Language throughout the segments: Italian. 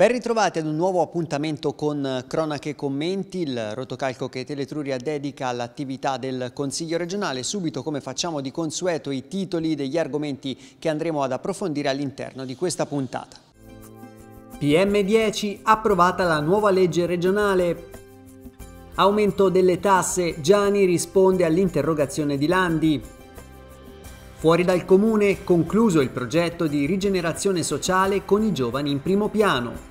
Ben ritrovati ad un nuovo appuntamento con eh, Cronache e Commenti, il rotocalco che Teletruria dedica all'attività del Consiglio regionale. Subito, come facciamo di consueto, i titoli degli argomenti che andremo ad approfondire all'interno di questa puntata. PM10, approvata la nuova legge regionale. Aumento delle tasse, Gianni risponde all'interrogazione di Landi. Fuori dal comune, concluso il progetto di rigenerazione sociale con i giovani in primo piano.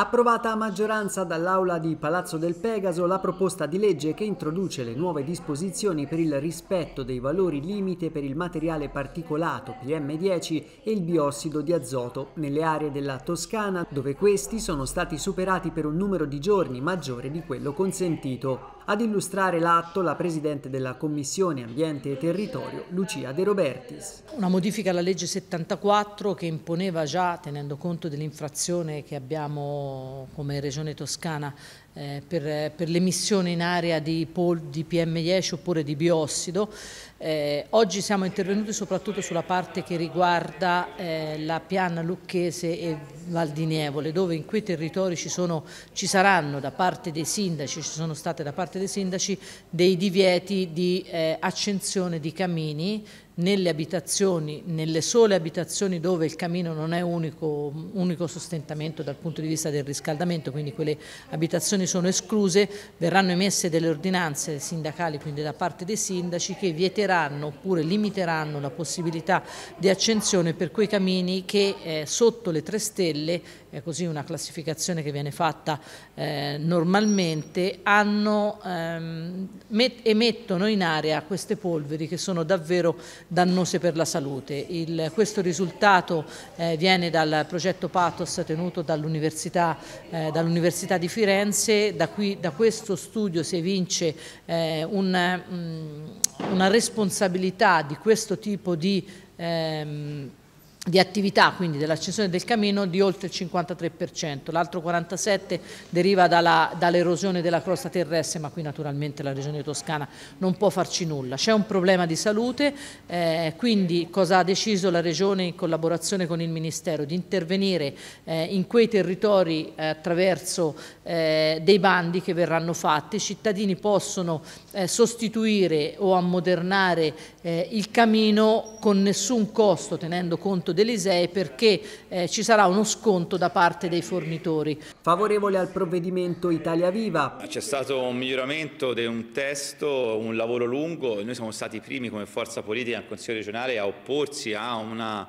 Approvata a maggioranza dall'Aula di Palazzo del Pegaso la proposta di legge che introduce le nuove disposizioni per il rispetto dei valori limite per il materiale particolato PM10 e il biossido di azoto nelle aree della Toscana, dove questi sono stati superati per un numero di giorni maggiore di quello consentito. Ad illustrare l'atto la Presidente della Commissione Ambiente e Territorio, Lucia De Robertis. Una modifica alla legge 74 che imponeva già, tenendo conto dell'infrazione che abbiamo come Regione Toscana eh, per, per l'emissione in aria di, pol, di PM10 oppure di biossido. Eh, oggi siamo intervenuti soprattutto sulla parte che riguarda eh, la piana lucchese e Valdinievole, dove in quei territori ci, sono, ci, saranno da parte dei sindaci, ci sono state da parte dei sindaci dei divieti di eh, accensione di camini nelle abitazioni, nelle sole abitazioni dove il camino non è unico, unico, sostentamento dal punto di vista del riscaldamento, quindi quelle abitazioni sono escluse, verranno emesse delle ordinanze sindacali, quindi da parte dei sindaci, che vieteranno oppure limiteranno la possibilità di accensione per quei camini che eh, sotto le tre stelle è così una classificazione che viene fatta eh, normalmente, hanno, ehm, emettono in aria queste polveri che sono davvero dannose per la salute. Il, questo risultato eh, viene dal progetto PATOS tenuto dall'Università eh, dall di Firenze, da, qui, da, questo studio si evince eh, un, mm, una responsabilità di questo tipo di... Ehm, di attività, quindi dell'accensione del camino, di oltre il 53%, l'altro 47% deriva dall'erosione dall della crosta terrestre, ma qui naturalmente la regione toscana non può farci nulla. C'è un problema di salute, eh, quindi cosa ha deciso la regione in collaborazione con il Ministero? Di intervenire eh, in quei territori eh, attraverso eh, dei bandi che verranno fatti, i cittadini possono eh, sostituire o ammodernare eh, il camino con nessun costo, tenendo conto di dell'ISEE perché eh, ci sarà uno sconto da parte dei fornitori. Favorevole al provvedimento Italia Viva. Ah, c'è stato un miglioramento di un testo, un lavoro lungo, noi siamo stati i primi come forza politica al Consiglio regionale a opporsi a una,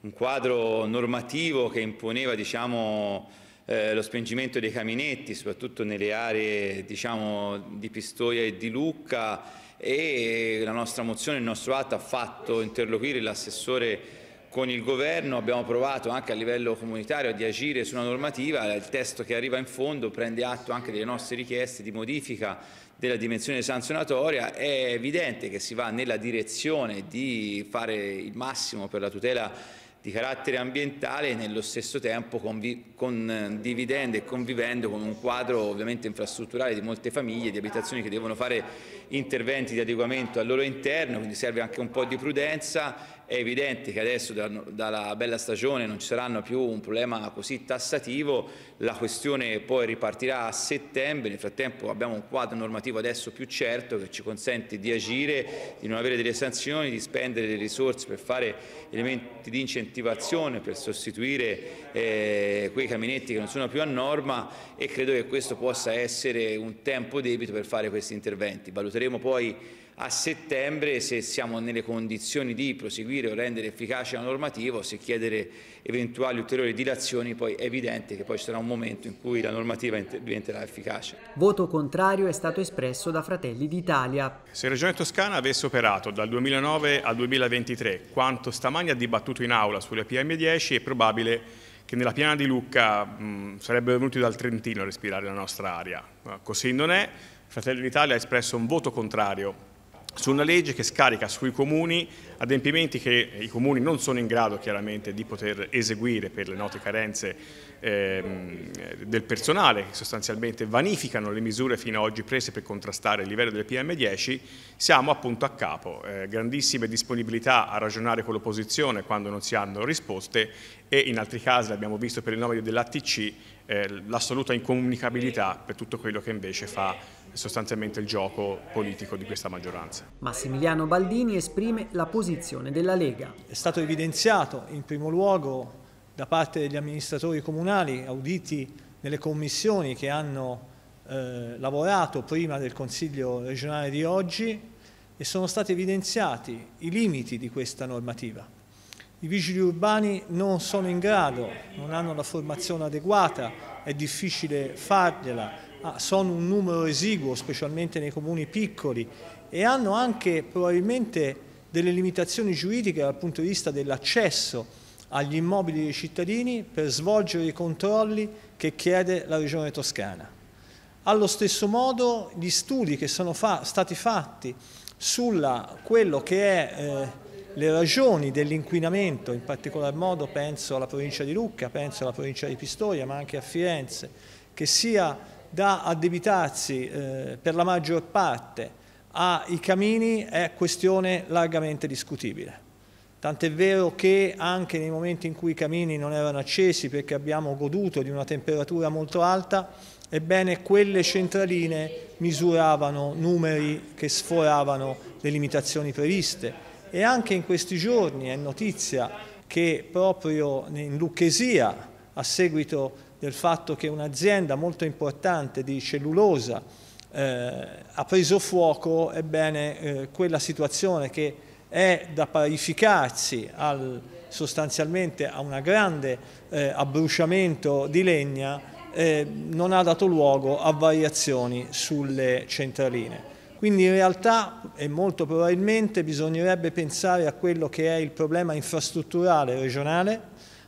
un quadro normativo che imponeva diciamo, eh, lo spengimento dei caminetti, soprattutto nelle aree diciamo, di Pistoia e di Lucca e la nostra mozione, il nostro atto ha fatto interloquire l'assessore con il governo abbiamo provato anche a livello comunitario di agire su una normativa, il testo che arriva in fondo prende atto anche delle nostre richieste di modifica della dimensione sanzionatoria, è evidente che si va nella direzione di fare il massimo per la tutela di carattere ambientale e nello stesso tempo condividendo e convivendo con un quadro ovviamente infrastrutturale di molte famiglie, di abitazioni che devono fare interventi di adeguamento al loro interno, quindi serve anche un po' di prudenza è evidente che adesso dalla bella stagione non ci saranno più un problema così tassativo, la questione poi ripartirà a settembre, nel frattempo abbiamo un quadro normativo adesso più certo che ci consente di agire, di non avere delle sanzioni, di spendere le risorse per fare elementi di incentivazione, per sostituire eh, quei caminetti che non sono più a norma e credo che questo possa essere un tempo debito per fare questi interventi. Valuteremo poi a settembre se siamo nelle condizioni di proseguire o rendere efficace la normativa o se chiedere eventuali ulteriori dilazioni, poi è evidente che poi ci sarà un momento in cui la normativa diventerà efficace. Voto contrario è stato espresso da Fratelli d'Italia. Se Regione Toscana avesse operato dal 2009 al 2023 quanto stamani ha dibattuto in aula sulle PM10 è probabile che nella piana di Lucca mh, sarebbero venuti dal Trentino a respirare la nostra aria. Così non è. Fratelli d'Italia ha espresso un voto contrario su una legge che scarica sui comuni adempimenti che i comuni non sono in grado chiaramente di poter eseguire per le note carenze ehm, del personale che sostanzialmente vanificano le misure fino ad oggi prese per contrastare il livello del PM10, siamo appunto a capo, eh, grandissime disponibilità a ragionare con l'opposizione quando non si hanno risposte e in altri casi l'abbiamo visto per il nome dell'ATC eh, l'assoluta incomunicabilità per tutto quello che invece fa sostanzialmente il gioco politico di questa maggioranza. Massimiliano Baldini esprime la posizione della Lega. È stato evidenziato in primo luogo da parte degli amministratori comunali auditi nelle commissioni che hanno eh, lavorato prima del Consiglio regionale di oggi e sono stati evidenziati i limiti di questa normativa. I vigili urbani non sono in grado, non hanno la formazione adeguata, è difficile fargliela, sono un numero esiguo, specialmente nei comuni piccoli, e hanno anche probabilmente delle limitazioni giuridiche dal punto di vista dell'accesso agli immobili dei cittadini per svolgere i controlli che chiede la Regione Toscana. Allo stesso modo gli studi che sono fa stati fatti su quello che è eh, le ragioni dell'inquinamento, in particolar modo penso alla provincia di Lucca, penso alla provincia di Pistoia, ma anche a Firenze, che sia da addebitarsi eh, per la maggior parte ai camini è questione largamente discutibile. Tant'è vero che anche nei momenti in cui i camini non erano accesi perché abbiamo goduto di una temperatura molto alta, ebbene quelle centraline misuravano numeri che sforavano le limitazioni previste e anche in questi giorni è notizia che proprio in Lucchesia, a seguito del fatto che un'azienda molto importante di cellulosa eh, ha preso fuoco, ebbene eh, quella situazione che è da parificarsi al, sostanzialmente a un grande eh, abbruciamento di legna, eh, non ha dato luogo a variazioni sulle centraline. Quindi in realtà e molto probabilmente bisognerebbe pensare a quello che è il problema infrastrutturale regionale,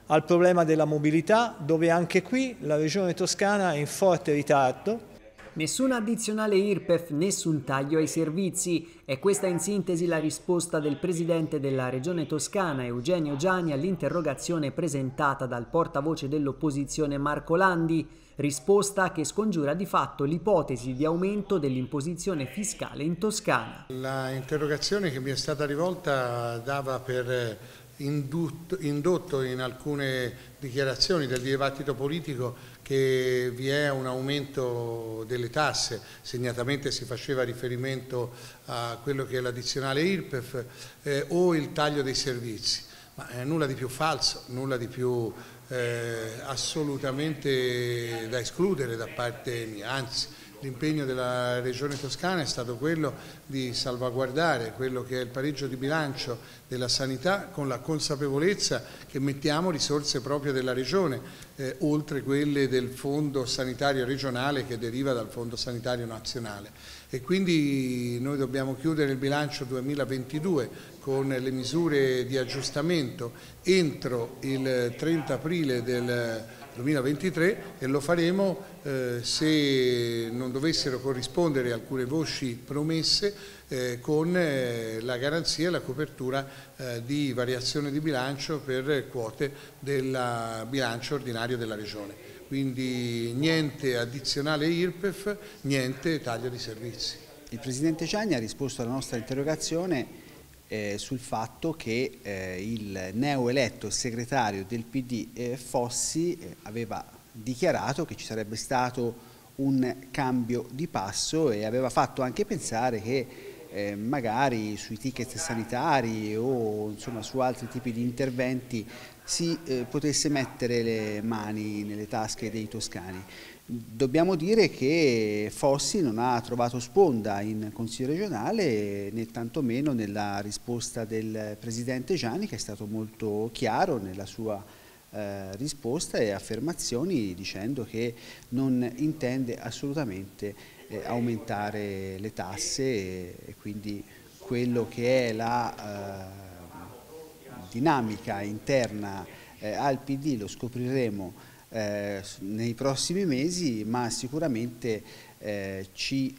al problema della mobilità, dove anche qui la regione toscana è in forte ritardo Nessuna addizionale IRPEF, nessun taglio ai servizi. È questa in sintesi la risposta del presidente della regione toscana Eugenio Gianni all'interrogazione presentata dal portavoce dell'opposizione Marco Landi, risposta che scongiura di fatto l'ipotesi di aumento dell'imposizione fiscale in Toscana. La interrogazione che mi è stata rivolta dava per indotto in alcune dichiarazioni del dibattito politico che vi è un aumento delle tasse, segnatamente si faceva riferimento a quello che è l'addizionale IRPEF eh, o il taglio dei servizi, ma eh, nulla di più falso, nulla di più eh, assolutamente da escludere da parte mia, anzi L'impegno della Regione Toscana è stato quello di salvaguardare quello che è il pareggio di bilancio della sanità con la consapevolezza che mettiamo risorse proprie della Regione, eh, oltre quelle del Fondo Sanitario regionale che deriva dal Fondo Sanitario nazionale. E quindi noi dobbiamo chiudere il bilancio 2022 con le misure di aggiustamento entro il 30 aprile del 2023 e lo faremo eh, se non dovessero corrispondere alcune voci promesse eh, con eh, la garanzia e la copertura eh, di variazione di bilancio per quote del bilancio ordinario della Regione. Quindi niente addizionale IRPEF, niente taglio di servizi. Il Presidente Ciagni ha risposto alla nostra interrogazione eh, sul fatto che eh, il neoeletto segretario del PD eh, Fossi eh, aveva dichiarato che ci sarebbe stato un cambio di passo e aveva fatto anche pensare che eh, magari sui ticket sanitari o insomma, su altri tipi di interventi si eh, potesse mettere le mani nelle tasche dei toscani. Dobbiamo dire che Fossi non ha trovato sponda in Consiglio regionale né tantomeno nella risposta del Presidente Gianni che è stato molto chiaro nella sua eh, risposta e affermazioni dicendo che non intende assolutamente eh, aumentare le tasse e, e, quindi quello che è la eh, dinamica interna eh, al PD lo scopriremo eh, nei prossimi mesi ma sicuramente eh, ci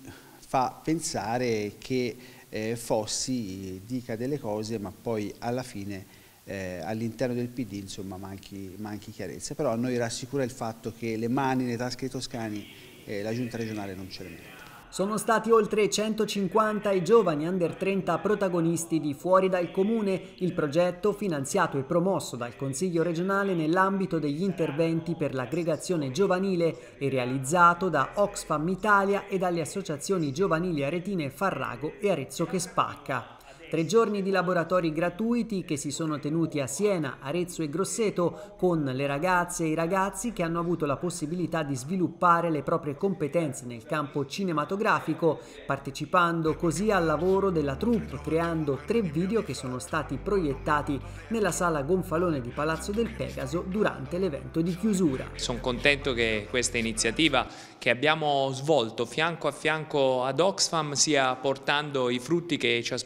fa pensare che eh, Fossi dica delle cose ma poi alla fine eh, all'interno del PD insomma, manchi, manchi chiarezza, però a noi rassicura il fatto che le mani nei tasche dei toscani eh, la giunta regionale non ce le mette. Sono stati oltre 150 i giovani under 30 protagonisti di Fuori dal Comune, il progetto finanziato e promosso dal Consiglio regionale nell'ambito degli interventi per l'aggregazione giovanile e realizzato da Oxfam Italia e dalle associazioni giovanili aretine Farrago e Arezzo che spacca. Tre giorni di laboratori gratuiti che si sono tenuti a Siena, Arezzo e Grosseto con le ragazze e i ragazzi che hanno avuto la possibilità di sviluppare le proprie competenze nel campo cinematografico, partecipando così al lavoro della troupe, creando tre video che sono stati proiettati nella sala Gonfalone di Palazzo del Pegaso durante l'evento di chiusura. Sono contento che questa iniziativa che abbiamo svolto fianco a fianco ad Oxfam sia portando i frutti che ci ha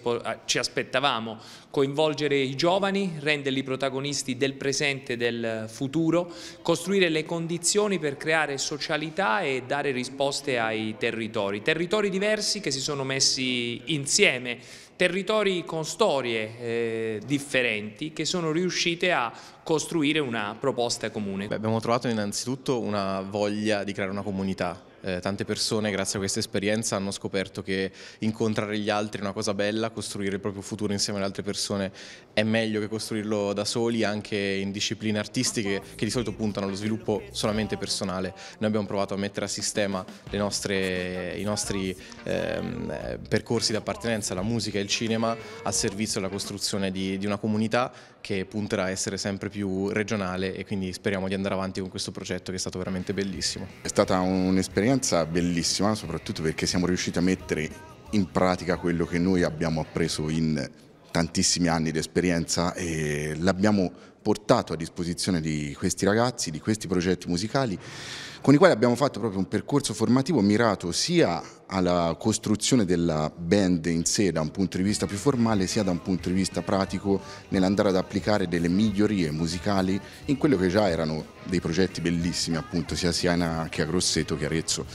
ci aspettavamo, coinvolgere i giovani, renderli protagonisti del presente e del futuro, costruire le condizioni per creare socialità e dare risposte ai territori, territori diversi che si sono messi insieme, territori con storie eh, differenti che sono riuscite a costruire una proposta comune. Beh, abbiamo trovato innanzitutto una voglia di creare una comunità eh, tante persone grazie a questa esperienza hanno scoperto che incontrare gli altri è una cosa bella, costruire il proprio futuro insieme alle altre persone è meglio che costruirlo da soli anche in discipline artistiche che di solito puntano allo sviluppo solamente personale. Noi abbiamo provato a mettere a sistema nostre, i nostri ehm, eh, percorsi di appartenenza, la musica e il cinema, a servizio della costruzione di, di una comunità che punterà a essere sempre più regionale e quindi speriamo di andare avanti con questo progetto che è stato veramente bellissimo. È stata un'esperienza un'esperienza bellissima, soprattutto perché siamo riusciti a mettere in pratica quello che noi abbiamo appreso in tantissimi anni di esperienza e l'abbiamo portato a disposizione di questi ragazzi, di questi progetti musicali, con i quali abbiamo fatto proprio un percorso formativo mirato sia alla costruzione della band in sé da un punto di vista più formale, sia da un punto di vista pratico nell'andare ad applicare delle migliorie musicali in quello che già erano dei progetti bellissimi appunto sia a Siena che a Grosseto che a Arezzo.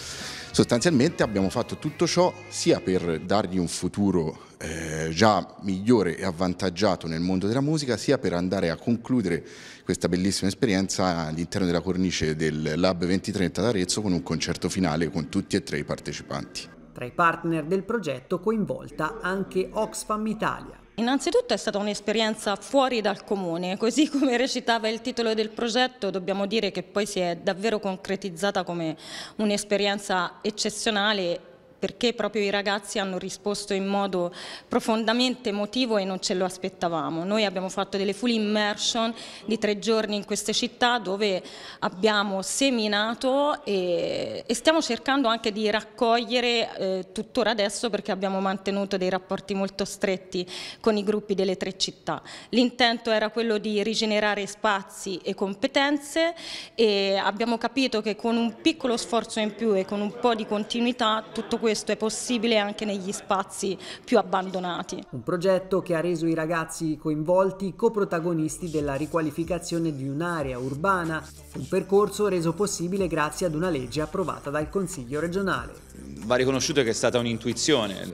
Sostanzialmente abbiamo fatto tutto ciò sia per dargli un futuro eh, già migliore e avvantaggiato nel mondo della musica, sia per andare a concludere questa bellissima esperienza all'interno della cornice del Lab 2030 d'Arezzo con un concerto finale con tutti e tre i partecipanti. Tra i partner del progetto coinvolta anche Oxfam Italia. Innanzitutto è stata un'esperienza fuori dal comune, così come recitava il titolo del progetto dobbiamo dire che poi si è davvero concretizzata come un'esperienza eccezionale perché proprio i ragazzi hanno risposto in modo profondamente emotivo e non ce lo aspettavamo. Noi abbiamo fatto delle full immersion di tre giorni in queste città dove abbiamo seminato e, e stiamo cercando anche di raccogliere eh, tuttora adesso perché abbiamo mantenuto dei rapporti molto stretti con i gruppi delle tre città. L'intento era quello di rigenerare spazi e competenze e abbiamo capito che con un piccolo sforzo in più e con un po' di continuità tutto questo questo è possibile anche negli spazi più abbandonati. Un progetto che ha reso i ragazzi coinvolti coprotagonisti della riqualificazione di un'area urbana, un percorso reso possibile grazie ad una legge approvata dal Consiglio regionale. Va riconosciuto che è stata un'intuizione,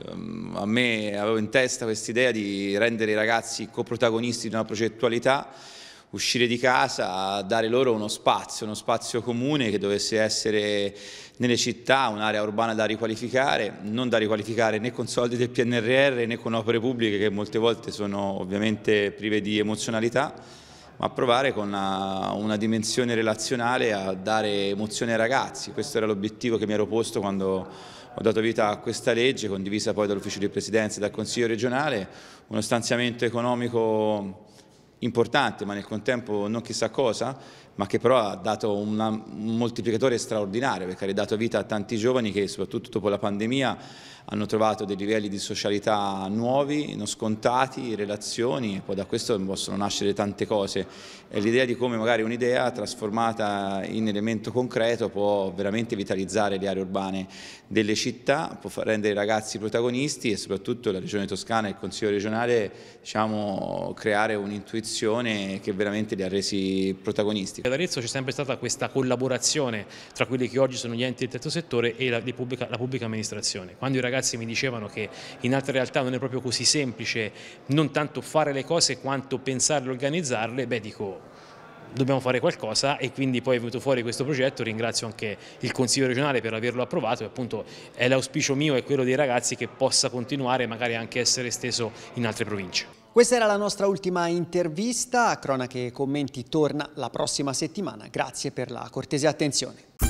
a me avevo in testa questa idea di rendere i ragazzi coprotagonisti di una progettualità uscire di casa, dare loro uno spazio, uno spazio comune che dovesse essere nelle città, un'area urbana da riqualificare, non da riqualificare né con soldi del PNRR né con opere pubbliche che molte volte sono ovviamente prive di emozionalità, ma provare con una, una dimensione relazionale a dare emozione ai ragazzi. Questo era l'obiettivo che mi ero posto quando ho dato vita a questa legge condivisa poi dall'ufficio di presidenza e dal Consiglio regionale, uno stanziamento economico importante, ma nel contempo non chissà cosa, ma che però ha dato una, un moltiplicatore straordinario perché ha ridato vita a tanti giovani che soprattutto dopo la pandemia hanno trovato dei livelli di socialità nuovi, non scontati, relazioni e poi da questo possono nascere tante cose. E l'idea di come magari un'idea trasformata in elemento concreto può veramente vitalizzare le aree urbane delle città, può rendere i ragazzi protagonisti e soprattutto la Regione Toscana e il Consiglio regionale diciamo, creare un'intuizione che veramente li ha resi protagonisti. Ad Arezzo c'è sempre stata questa collaborazione tra quelli che oggi sono gli enti del terzo settore e la, pubblica, la pubblica amministrazione. Quando i ragazzi mi dicevano che in altre realtà non è proprio così semplice non tanto fare le cose quanto pensarle e organizzarle, beh dico dobbiamo fare qualcosa e quindi poi è venuto fuori questo progetto, ringrazio anche il Consiglio regionale per averlo approvato e appunto è l'auspicio mio e quello dei ragazzi che possa continuare e magari anche essere esteso in altre province. Questa era la nostra ultima intervista, Cronache e Commenti torna la prossima settimana, grazie per la cortese attenzione.